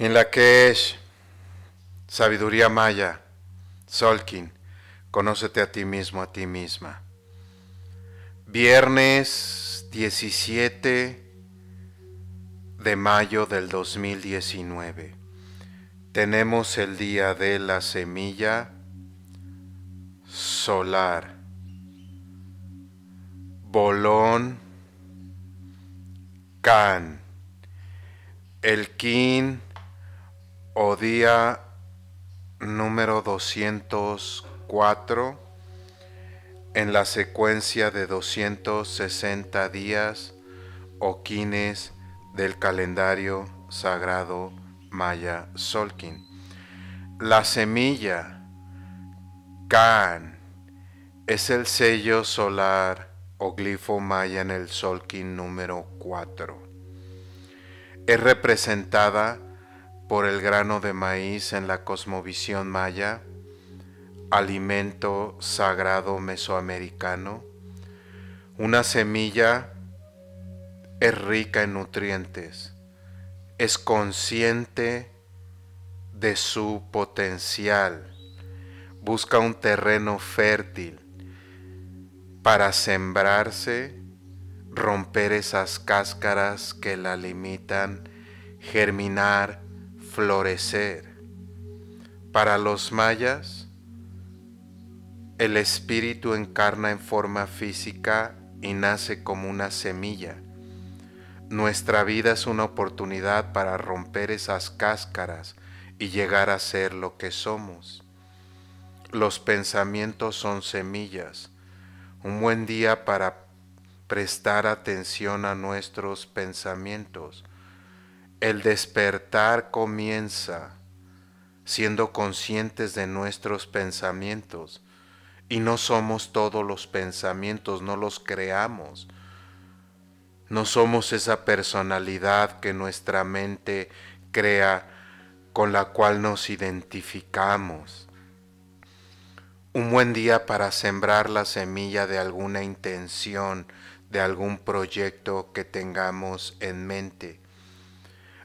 en la que es sabiduría maya, Solkin, conócete a ti mismo, a ti misma. Viernes 17 de mayo del 2019. Tenemos el día de la semilla solar. Bolón Can. El Kin o día número 204 en la secuencia de 260 días o quines del calendario sagrado maya Solkin. La semilla Kan es el sello solar o glifo maya en el Solkin número 4. Es representada por el grano de maíz en la cosmovisión maya, alimento sagrado mesoamericano, una semilla es rica en nutrientes, es consciente de su potencial, busca un terreno fértil para sembrarse, romper esas cáscaras que la limitan, germinar, florecer. Para los mayas, el espíritu encarna en forma física y nace como una semilla. Nuestra vida es una oportunidad para romper esas cáscaras y llegar a ser lo que somos. Los pensamientos son semillas. Un buen día para prestar atención a nuestros pensamientos el despertar comienza siendo conscientes de nuestros pensamientos y no somos todos los pensamientos, no los creamos. No somos esa personalidad que nuestra mente crea con la cual nos identificamos. Un buen día para sembrar la semilla de alguna intención, de algún proyecto que tengamos en mente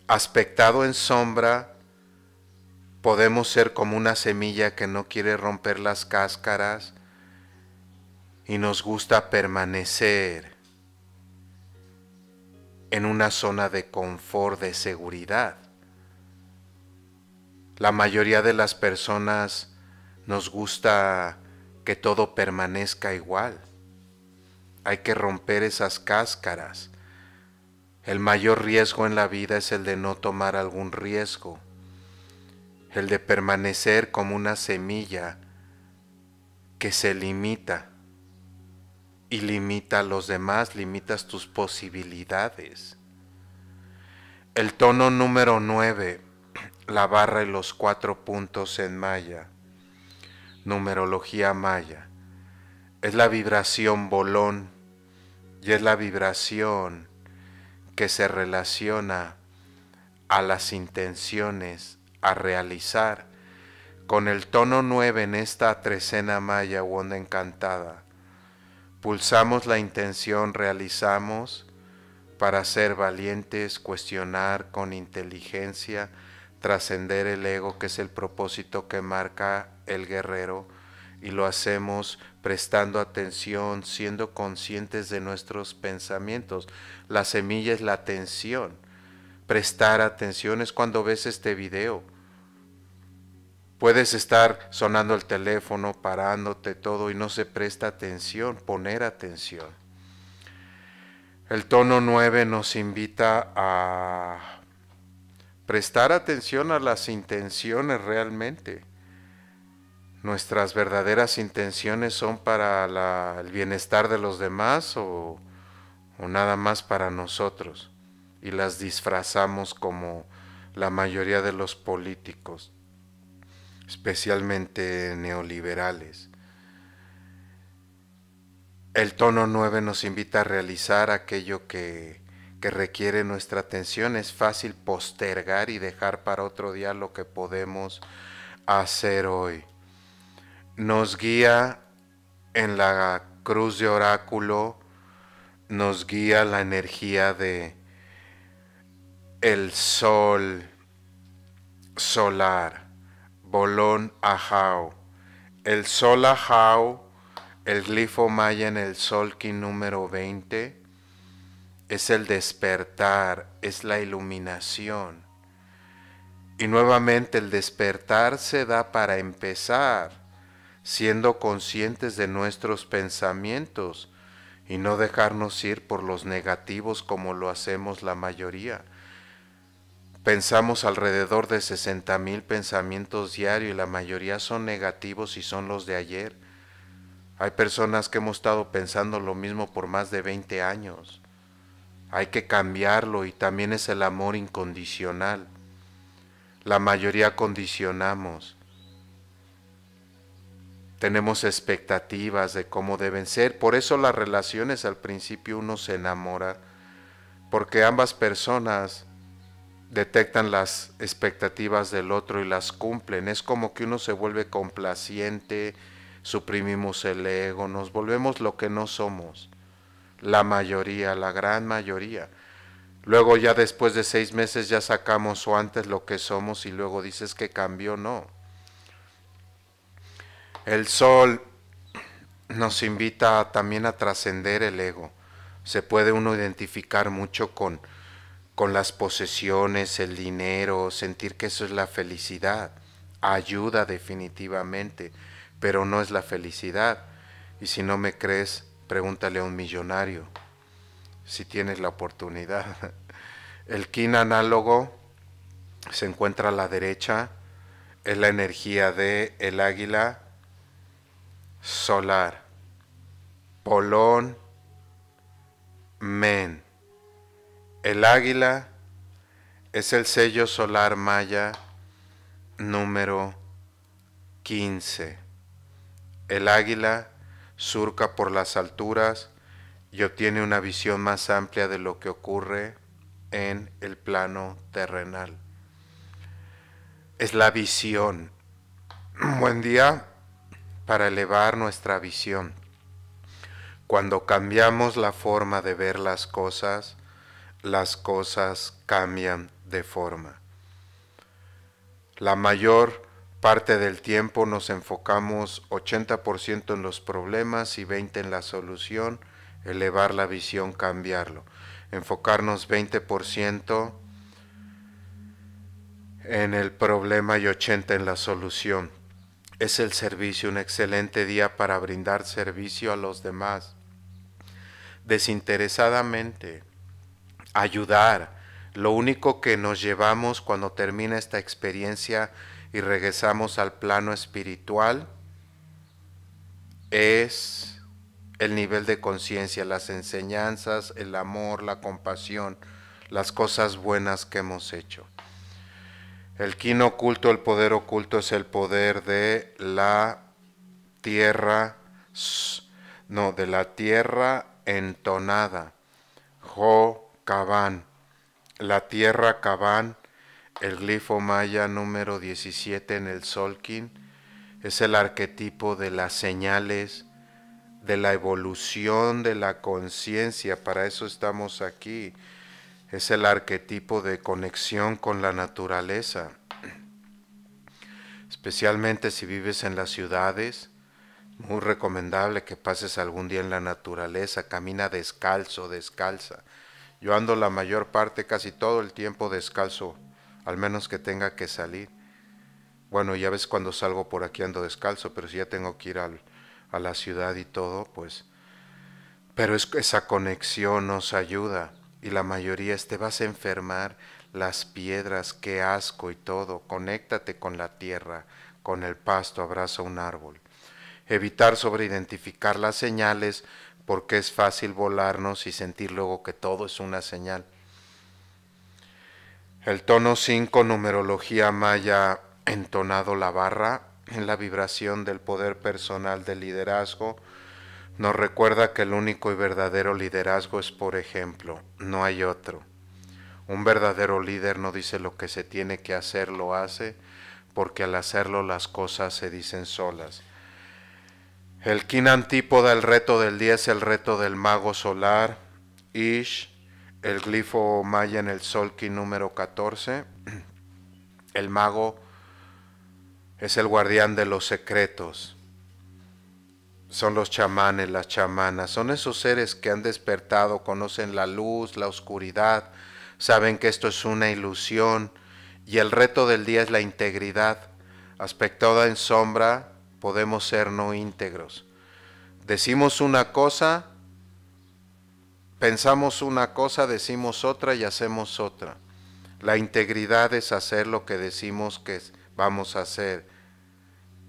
aspectado en sombra, podemos ser como una semilla que no quiere romper las cáscaras y nos gusta permanecer en una zona de confort, de seguridad. La mayoría de las personas nos gusta que todo permanezca igual. Hay que romper esas cáscaras el mayor riesgo en la vida es el de no tomar algún riesgo, el de permanecer como una semilla que se limita y limita a los demás, limitas tus posibilidades. El tono número 9, la barra y los cuatro puntos en maya, numerología maya, es la vibración bolón y es la vibración que se relaciona a las intenciones a realizar con el tono 9 en esta trecena maya o onda encantada. Pulsamos la intención, realizamos para ser valientes, cuestionar con inteligencia, trascender el ego, que es el propósito que marca el guerrero, y lo hacemos prestando atención, siendo conscientes de nuestros pensamientos. La semilla es la atención. Prestar atención es cuando ves este video. Puedes estar sonando el teléfono, parándote todo y no se presta atención, poner atención. El tono 9 nos invita a prestar atención a las intenciones realmente nuestras verdaderas intenciones son para el bienestar de los demás o, nada más para nosotros y las disfrazamos como la mayoría de los políticos, especialmente neoliberales. El tono 9 nos invita a realizar aquello que requiere nuestra atención. Es fácil postergar y dejar para otro día lo que podemos hacer hoy nos guía en la cruz de oráculo, nos guía la energía de el sol solar, Bolón Ajao. El sol Ajao, el glifo maya en el sol que número 20, es el despertar, es la iluminación. Y nuevamente el despertar se da para empezar siendo conscientes de nuestros pensamientos y no dejarnos ir por los negativos como lo hacemos la mayoría. Pensamos alrededor de 60 mil pensamientos diarios y la mayoría son negativos y son los de ayer. Hay personas que hemos estado pensando lo mismo por más de 20 años. Hay que cambiarlo y también es el amor incondicional. La mayoría condicionamos tenemos expectativas de cómo deben ser. Por eso las relaciones al principio uno se enamora, porque ambas personas detectan las expectativas del otro y las cumplen. Es como que uno se vuelve complaciente, suprimimos el ego, nos volvemos lo que no somos. La mayoría, la gran mayoría. Luego ya después de seis meses ya sacamos o antes lo que somos y luego dices que cambió, no. El sol nos invita también a trascender el ego. Se puede uno identificar mucho con, con las posesiones, el dinero, sentir que eso es la felicidad. Ayuda definitivamente, pero no es la felicidad. Y si no me crees, pregúntale a un millonario, si tienes la oportunidad. El kin análogo se encuentra a la derecha, es la energía de el águila solar. Polón, men. El águila es el sello solar maya número 15. El águila surca por las alturas y obtiene una visión más amplia de lo que ocurre en el plano terrenal. Es la visión. Buen día para elevar nuestra visión. Cuando cambiamos la forma de ver las cosas, las cosas cambian de forma. La mayor parte del tiempo nos enfocamos 80% en los problemas y 20% en la solución, elevar la visión, cambiarlo. Enfocarnos 20% en el problema y 80% en la solución es el servicio un excelente día para brindar servicio a los demás. Desinteresadamente, ayudar. Lo único que nos llevamos cuando termina esta experiencia y regresamos al plano espiritual es el nivel de conciencia, las enseñanzas, el amor, la compasión, las cosas buenas que hemos hecho. El kin oculto, el poder oculto es el poder de la tierra, no, de la tierra entonada. Jo Kaban, la tierra Kaban, el glifo maya número 17 en el Solkin, es el arquetipo de las señales, de la evolución de la conciencia, para eso estamos aquí es el arquetipo de conexión con la naturaleza, especialmente si vives en las ciudades. Muy recomendable que pases algún día en la naturaleza, camina descalzo, descalza. Yo ando la mayor parte, casi todo el tiempo descalzo, al menos que tenga que salir. Bueno, ya ves cuando salgo por aquí ando descalzo, pero si ya tengo que ir a la ciudad y todo, pues... Pero esa conexión nos ayuda y la mayoría es te vas a enfermar, las piedras, qué asco y todo, conéctate con la tierra, con el pasto, abraza un árbol. Evitar sobreidentificar las señales porque es fácil volarnos y sentir luego que todo es una señal. El tono 5, numerología maya, entonado la barra, en la vibración del poder personal del liderazgo, nos recuerda que el único y verdadero liderazgo es por ejemplo, no hay otro. Un verdadero líder no dice lo que se tiene que hacer, lo hace, porque al hacerlo las cosas se dicen solas. El Kin Antípoda, el reto del día es el reto del mago solar, Ish, el glifo maya en el Sol número 14. El mago es el guardián de los secretos son los chamanes, las chamanas, son esos seres que han despertado, conocen la luz, la oscuridad, saben que esto es una ilusión y el reto del día es la integridad. Aspectada en sombra, podemos ser no íntegros. Decimos una cosa, pensamos una cosa, decimos otra y hacemos otra. La integridad es hacer lo que decimos que vamos a hacer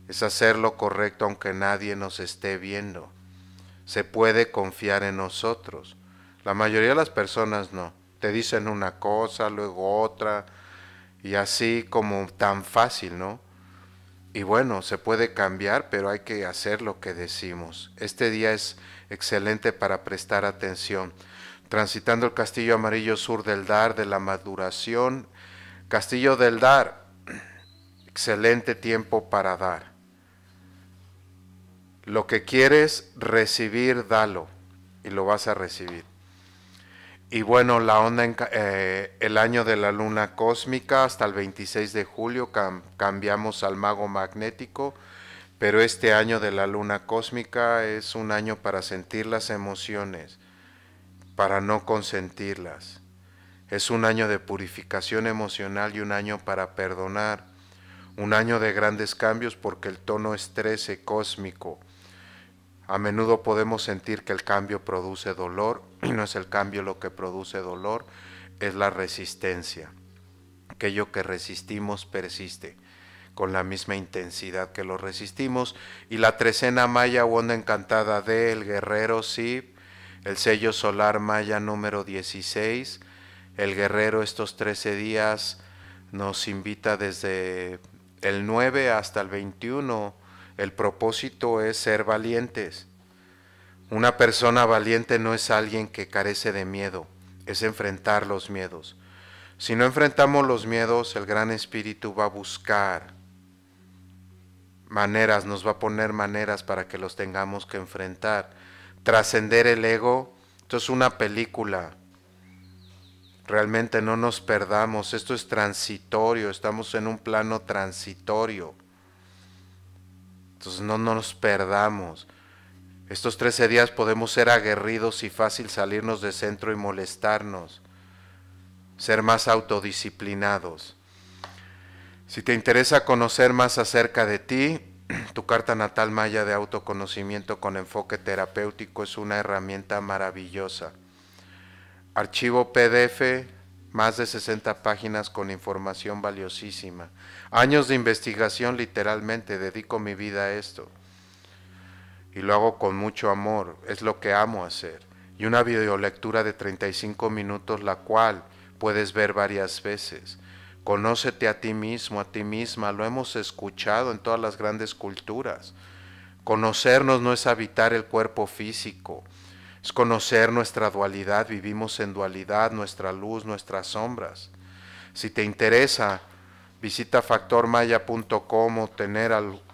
es hacer lo correcto aunque nadie nos esté viendo. Se puede confiar en nosotros. La mayoría de las personas no. Te dicen una cosa, luego otra, y así como tan fácil, ¿no? Y bueno, se puede cambiar, pero hay que hacer lo que decimos. Este día es excelente para prestar atención. Transitando el castillo amarillo sur del Dar de la maduración. Castillo del Dar, excelente tiempo para dar. Lo que quieres recibir, dalo y lo vas a recibir. Y bueno, la onda eh, el año de la luna cósmica hasta el 26 de julio cambiamos al mago magnético, pero este año de la luna cósmica es un año para sentir las emociones, para no consentirlas. Es un año de purificación emocional y un año para perdonar. Un año de grandes cambios porque el tono es 13 cósmico a menudo podemos sentir que el cambio produce dolor y no es el cambio lo que produce dolor, es la resistencia. Aquello que resistimos persiste con la misma intensidad que lo resistimos. Y la trecena maya o onda encantada de Guerrero sí, el sello solar maya número 16. El Guerrero estos 13 días nos invita desde el 9 hasta el 21 el propósito es ser valientes. Una persona valiente no es alguien que carece de miedo, es enfrentar los miedos. Si no enfrentamos los miedos, el gran espíritu va a buscar maneras, nos va a poner maneras para que los tengamos que enfrentar. Trascender el ego, esto es una película. Realmente no nos perdamos, esto es transitorio, estamos en un plano transitorio. Entonces no nos perdamos. Estos 13 días podemos ser aguerridos y fácil salirnos de centro y molestarnos, ser más autodisciplinados. Si te interesa conocer más acerca de ti, tu carta natal maya de autoconocimiento con enfoque terapéutico es una herramienta maravillosa. Archivo PDF más de 60 páginas con información valiosísima. Años de investigación literalmente, dedico mi vida a esto. Y lo hago con mucho amor, es lo que amo hacer. Y una videolectura de 35 minutos, la cual puedes ver varias veces. Conócete a ti mismo, a ti misma, lo hemos escuchado en todas las grandes culturas. Conocernos no es habitar el cuerpo físico, es conocer nuestra dualidad, vivimos en dualidad, nuestra luz, nuestras sombras. Si te interesa, visita factormaya.com o tener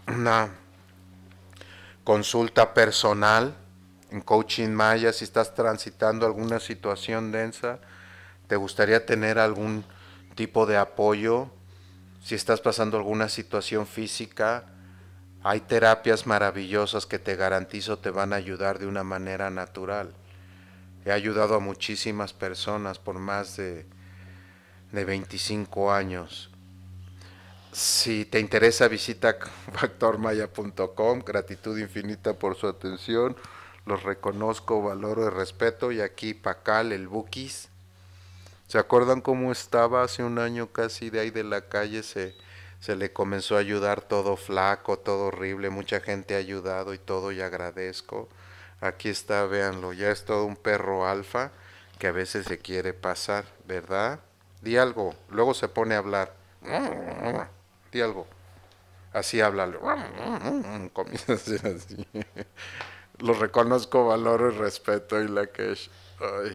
una consulta personal en Coaching Maya, si estás transitando alguna situación densa, te gustaría tener algún tipo de apoyo, si estás pasando alguna situación física, hay terapias maravillosas que te garantizo te van a ayudar de una manera natural. He ayudado a muchísimas personas por más de, de 25 años. Si te interesa, visita factormaya.com. Gratitud infinita por su atención. Los reconozco, valoro y respeto. Y aquí Pacal, el buquis. ¿Se acuerdan cómo estaba hace un año casi de ahí de la calle? Se, se le comenzó a ayudar todo flaco, todo horrible, mucha gente ha ayudado y todo y agradezco. Aquí está, véanlo, ya es todo un perro alfa que a veces se quiere pasar, ¿verdad? Di algo, luego se pone a hablar. Di algo. Así habla. Comienza así. Lo reconozco, valoro y respeto y la que... Ay,